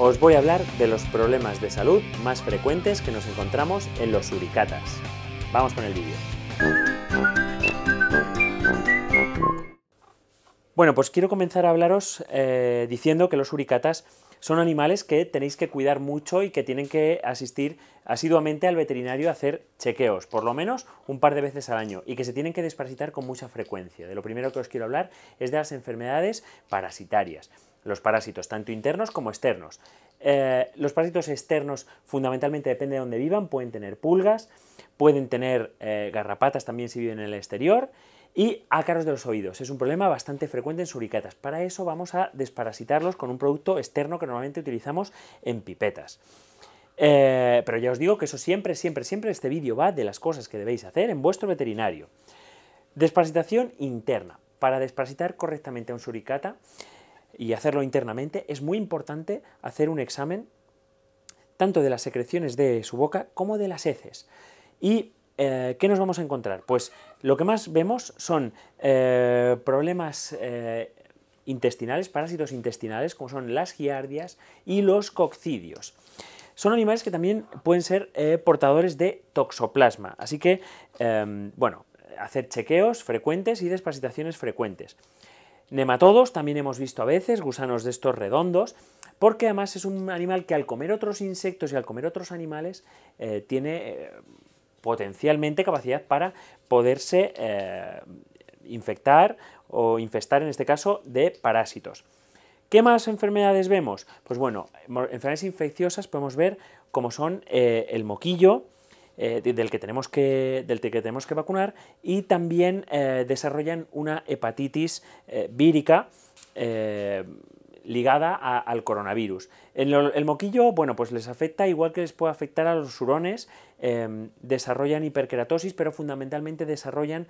os voy a hablar de los problemas de salud más frecuentes que nos encontramos en los uricatas. Vamos con el vídeo. Bueno, pues quiero comenzar a hablaros eh, diciendo que los uricatas son animales que tenéis que cuidar mucho y que tienen que asistir asiduamente al veterinario a hacer chequeos, por lo menos un par de veces al año, y que se tienen que desparasitar con mucha frecuencia. De lo primero que os quiero hablar es de las enfermedades parasitarias los parásitos, tanto internos como externos. Eh, los parásitos externos fundamentalmente depende de dónde vivan, pueden tener pulgas, pueden tener eh, garrapatas también si viven en el exterior y ácaros de los oídos. Es un problema bastante frecuente en suricatas. Para eso vamos a desparasitarlos con un producto externo que normalmente utilizamos en pipetas. Eh, pero ya os digo que eso siempre, siempre, siempre, este vídeo va de las cosas que debéis hacer en vuestro veterinario. Desparasitación interna. Para desparasitar correctamente a un suricata, y hacerlo internamente, es muy importante hacer un examen tanto de las secreciones de su boca como de las heces. ¿Y eh, qué nos vamos a encontrar? Pues lo que más vemos son eh, problemas eh, intestinales, parásitos intestinales, como son las giardias y los coccidios. Son animales que también pueden ser portadores de toxoplasma, así que, em, bueno, hacer chequeos frecuentes y despacitaciones frecuentes. Nematodos también hemos visto a veces, gusanos de estos redondos, porque además es un animal que al comer otros insectos y al comer otros animales eh, tiene eh, potencialmente capacidad para poderse eh, infectar o infestar en este caso de parásitos. ¿Qué más enfermedades vemos? Pues bueno, enfermedades infecciosas podemos ver como son el moquillo, eh, del, que tenemos que, del tenemos que vacunar y también eh, desarrollan una hepatitis eh, vírica ligada al coronavirus. El, moquillo, bueno, pues les afecta igual que les puede afectar a los hurones, desarrollan hiperkeratosis, pero fundamentalmente desarrollan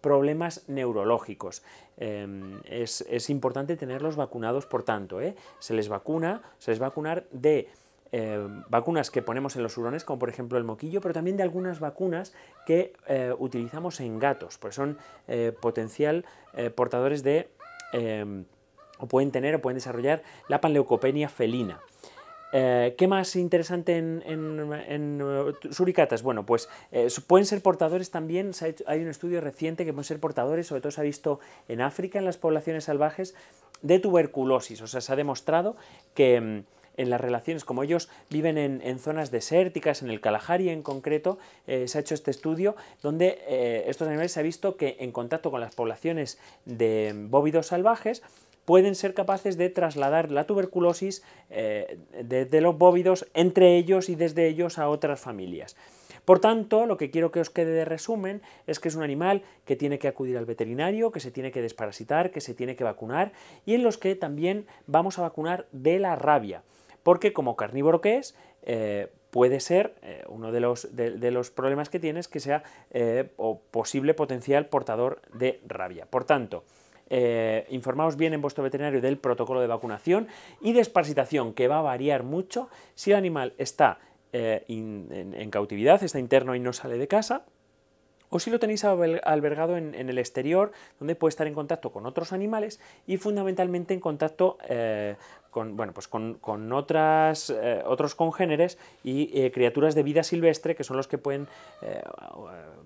problemas neurológicos. es, importante tenerlos vacunados, por tanto, se les vacuna, se les va vacunar de Em, vacunas que ponemos en los hurones, como por ejemplo el moquillo, pero también de algunas vacunas que eh, utilizamos en gatos, pues son eh, potencial eh, portadores de, em, o pueden tener o pueden desarrollar la panleucopenia felina. ¿Qué más interesante en, suricatas? Bueno, pues pueden ser portadores también, hay un estudio reciente que puede ser portadores, sobre todo se ha visto en África, en las poblaciones salvajes, de tuberculosis. O sea, se ha demostrado que em, en las relaciones, como ellos viven en, zonas desérticas, en el Kalahari en concreto, eh, se ha hecho este estudio donde eh, estos animales se ha visto que en contacto con las poblaciones de bóvidos salvajes, pueden ser capaces de trasladar la tuberculosis eh, de los bóvidos entre ellos y desde ellos a otras familias. Por tanto, lo que quiero que os quede de resumen es que es un animal que tiene que acudir al veterinario, que se tiene que desparasitar, que se tiene que vacunar y en los que también vamos a vacunar de la rabia porque como carnívoro que es, eh, puede ser eh, uno de los, de, los, problemas que tienes que sea eh, o posible potencial portador de rabia. Por tanto, informaos bien en vuestro veterinario del protocolo de vacunación y de esparcitación, que va a variar mucho si el animal está en, cautividad, está interno y no sale de casa, o si lo tenéis albergado en, el exterior, donde puede estar en contacto con otros animales y fundamentalmente en contacto eh, con, bueno, pues con, otras, eh, otros congéneres y eh, criaturas de vida silvestre que son los que pueden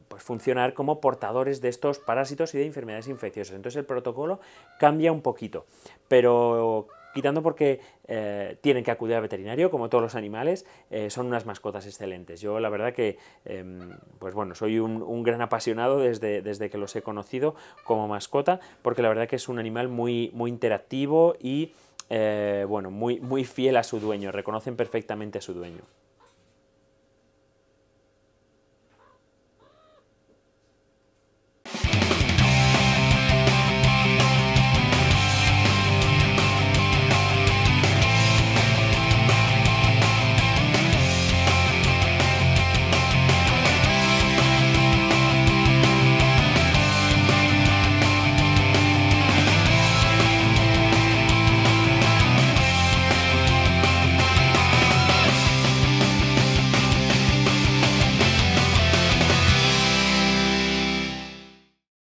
pues funcionar como portadores de estos parásitos y de enfermedades infecciosas. Entonces el protocolo cambia un poquito, pero quitando porque eh, tienen que acudir al veterinario, como todos los animales, eh, son unas mascotas excelentes. Yo la verdad que, em, pues bueno, soy un, gran apasionado desde, desde que los he conocido como mascota, porque la verdad que es un animal muy, muy interactivo y, eh, bueno, muy, muy fiel a su dueño, reconocen perfectamente a su dueño.